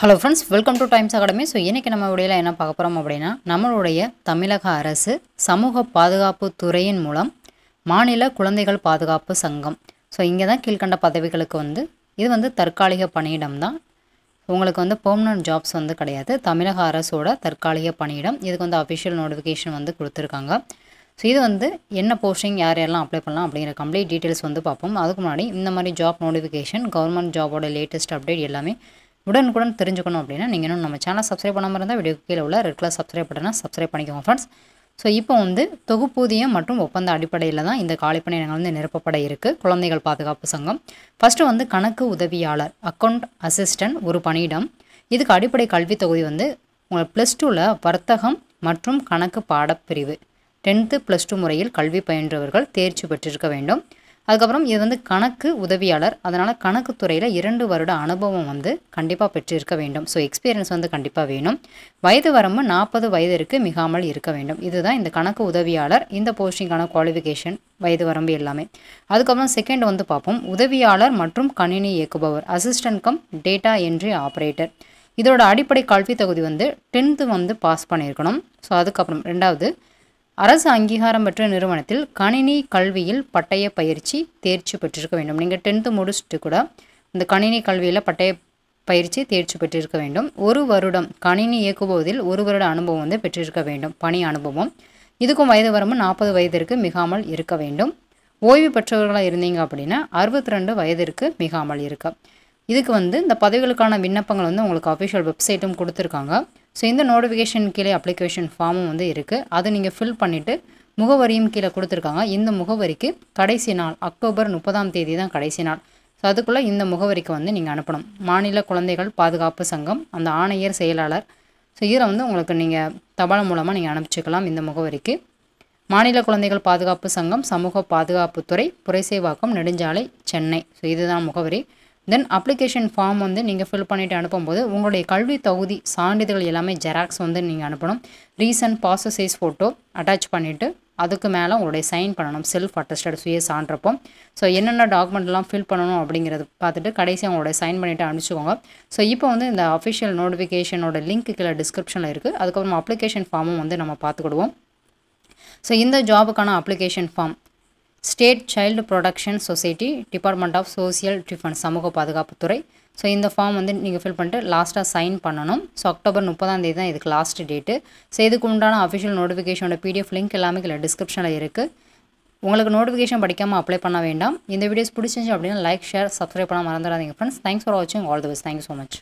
hello friends welcome to Times Academy so இன்றைக்கி நம்ம விடையில் என்ன பார்க்க போகிறோம் அப்படின்னா நம்மளுடைய தமிழக அரசு சமூக பாதுகாப்பு துறையின் மூலம் மாநில குழந்தைகள் பாதுகாப்பு சங்கம் ஸோ இங்கே தான் கீழ்கண்ட பதவிகளுக்கு வந்து இது வந்து தற்காலிக பணியிடம் தான் உங்களுக்கு வந்து பெர்மனன்ட் ஜாப்ஸ் வந்து கிடையாது தமிழக அரசோட தற்காலிக பணியிடம் இதுக்கு வந்து அஃபிஷியல் நோட்டிஃபிகேஷன் வந்து கொடுத்துருக்காங்க ஸோ இது வந்து என்ன போஸ்டிங் யார் யாரெல்லாம் அப்ளை பண்ணலாம் அப்படிங்கிற கம்ப்ளீட் டீட்டெயில்ஸ் வந்து பார்ப்போம் அதுக்கு முன்னாடி இந்த மாதிரி ஜாப் நோட்டிஃபிகேஷன் கவர்மெண்ட் ஜாபோட லேட்டஸ்ட் அப்டேட் எல்லாமே உடனுக்குடன் தெரிஞ்சுக்கணும் அப்படின்னா நீங்கள் இன்னும் நம்ம சேனல் சப்ஸ்கிரைப் பண்ணாமல் இருந்தால் வீடியோ கீழே உள்ள ரெட் கலர் சப்ஸ்கிரைப் பட்டனா சப்ஸ்கிரைப் பண்ணிக்கோங்க ஃப்ரெண்ட்ஸ் ஸோ இப்போ வந்து தொகுப்பூதியம் மற்றும் ஒப்பந்த அடிப்படையில் தான் இந்த காலிப்பணியிடங்கள் வந்து நிரப்பப்பட இருக்குது குழந்தைகள் பாதுகாப்பு சங்கம் ஃபஸ்ட்டு வந்து கணக்கு உதவியாளர் அக்கௌண்ட் அசிஸ்டன்ட் ஒரு பணியிடம் இதுக்கு அடிப்படை கல்வி தொகுதி வந்து உங்கள் ப்ளஸ் டூவில் வர்த்தகம் மற்றும் கணக்கு பாடப்பிரிவு டென்த்து ப்ளஸ் டூ முறையில் கல்வி பயின்றவர்கள் தேர்ச்சி பெற்றிருக்க வேண்டும் அதுக்கப்புறம் இது வந்து கணக்கு உதவியாளர் அதனால் கணக்கு துறையில் இரண்டு வருட அனுபவம் வந்து கண்டிப்பாக பெற்றிருக்க வேண்டும் ஸோ எக்ஸ்பீரியன்ஸ் வந்து கண்டிப்பாக வேணும் வயது வரம்பு நாற்பது வயதிற்கு மிகாமல் இருக்க வேண்டும் இதுதான் இந்த கணக்கு உதவியாளர் இந்த போஸ்டிங்கான குவாலிஃபிகேஷன் வயது வரம்பு எல்லாமே அதுக்கப்புறம் செகண்ட் வந்து பார்ப்போம் உதவியாளர் மற்றும் கணினி இயக்குபவர் assistant cum data entry operator இதோட அடிப்படை கல்வி தகுதி வந்து டென்த்து வந்து பாஸ் பண்ணியிருக்கணும் ஸோ அதுக்கப்புறம் ரெண்டாவது அரசு அங்கீகாரம் பெற்ற நிறுவனத்தில் கணினி கல்வியில் பட்டய பயிற்சி தேர்ச்சி பெற்றிருக்க வேண்டும் நீங்கள் டென்த்து முடிச்சுட்டு கூட இந்த கணினி கல்வியில் பட்டய பயிற்சி தேர்ச்சி பெற்றிருக்க வேண்டும் ஒரு வருடம் கணினி இயக்குபவதில் ஒரு வருட அனுபவம் வந்து பெற்றிருக்க வேண்டும் பணி அனுபவம் இதுக்கும் வயது வரம்பு நாற்பது வயதிற்கு மிகாமல் இருக்க வேண்டும் ஓய்வு பெற்றவர்களாக இருந்தீங்க அப்படின்னா அறுபத்தி ரெண்டு வயதிற்கு மிகாமல் இருக்க இதுக்கு வந்து இந்த பதவிகளுக்கான விண்ணப்பங்கள் வந்து உங்களுக்கு அஃபிஷியல் வெப்சைட்டும் கொடுத்துருக்காங்க ஸோ இந்த நோட்டிஃபிகேஷன் கீழே அப்ளிகேஷன் ஃபார்மும் வந்து இருக்குது அதை நீங்கள் ஃபில் பண்ணிவிட்டு முகவரியும் கீழே கொடுத்துருக்காங்க இந்த முகவரிக்கு கடைசி நாள் அக்டோபர் முப்பதாம் தேதி தான் கடைசி நாள் ஸோ அதுக்குள்ளே இந்த முகவரிக்கு வந்து நீங்கள் அனுப்பணும் மாநில குழந்தைகள் பாதுகாப்பு சங்கம் அந்த ஆணையர் செயலாளர் ஸோ இதில் வந்து உங்களுக்கு நீங்கள் தபால் மூலமாக நீங்கள் அனுப்பிச்சிக்கலாம் இந்த முகவரிக்கு மாநில குழந்தைகள் பாதுகாப்பு சங்கம் சமூக பாதுகாப்புத்துறை புரைசேவாக்கம் நெடுஞ்சாலை சென்னை ஸோ இதுதான் முகவரி தென் அப்ளிகேஷன் ஃபார்ம் வந்து நீங்கள் ஃபில் பண்ணிவிட்டு அனுப்பும்போது உங்களுடைய கல்வி தகுதி சான்றிதழ் எல்லாமே ஜெராக்ஸ் வந்து நீங்கள் அனுப்பணும் recent passport size photo attach பண்ணிவிட்டு அதுக்கு மேலே உங்களுடைய சைன் பண்ணணும் செல்ஃப் அட்டஸ்டட் சுய சான்றப்போம் ஸோ என்னென்ன டாக்குமெண்ட்லாம் ஃபில் பண்ணணும் அப்படிங்கிறது பார்த்துட்டு கடைசியாக உங்களுடைய சைன் பண்ணிவிட்டு அனுப்பிச்சுக்கோங்க ஸோ இப்போ வந்து இந்த அஃபிஷியல் நோட்டிஃபிகேஷனோட லிங்க் கீழே டிஸ்கிரிப்ஷனில் இருக்குது அதுக்கப்புறம் அப்ளிகேஷன் ஃபார்மும் வந்து நம்ம பார்த்துக்கிடுவோம் ஸோ இந்த ஜாபுக்கான application form State Child Protection Society Department of Social Defence சமூக பாதுகாப்புத்துறை ஸோ இந்த ஃபார்ம் வந்து நீங்கள் ஃபில் பண்ணிட்டு லாஸ்ட்டாக சைன் பண்ணணும் ஸோ அக்டோபர் முப்பதாம் தேதி தான் இதுக்கு last டேட்டு ஸோ இதுக்கு உண்டான அஃபிஷியல் நோட்டிஃபிகேஷனோட பிடிஎஃப் லிங்க் எல்லாமே இல்லை டிஸ்கிரிப்ஷனில் இருக்குது உங்களுக்கு notification படிக்காமல் அப்ளை பண்ண வேண்டாம் இந்த வீடியோஸ் பிடிச்சிருந்துச்சு அப்படின்னா லைக் ஷேர் சப்ஸ்கிரைப் பண்ண ஃப்ரெண்ட்ஸ் தேங்க்ஸ் ஃபார் வாட்சிங் all the best thank you so much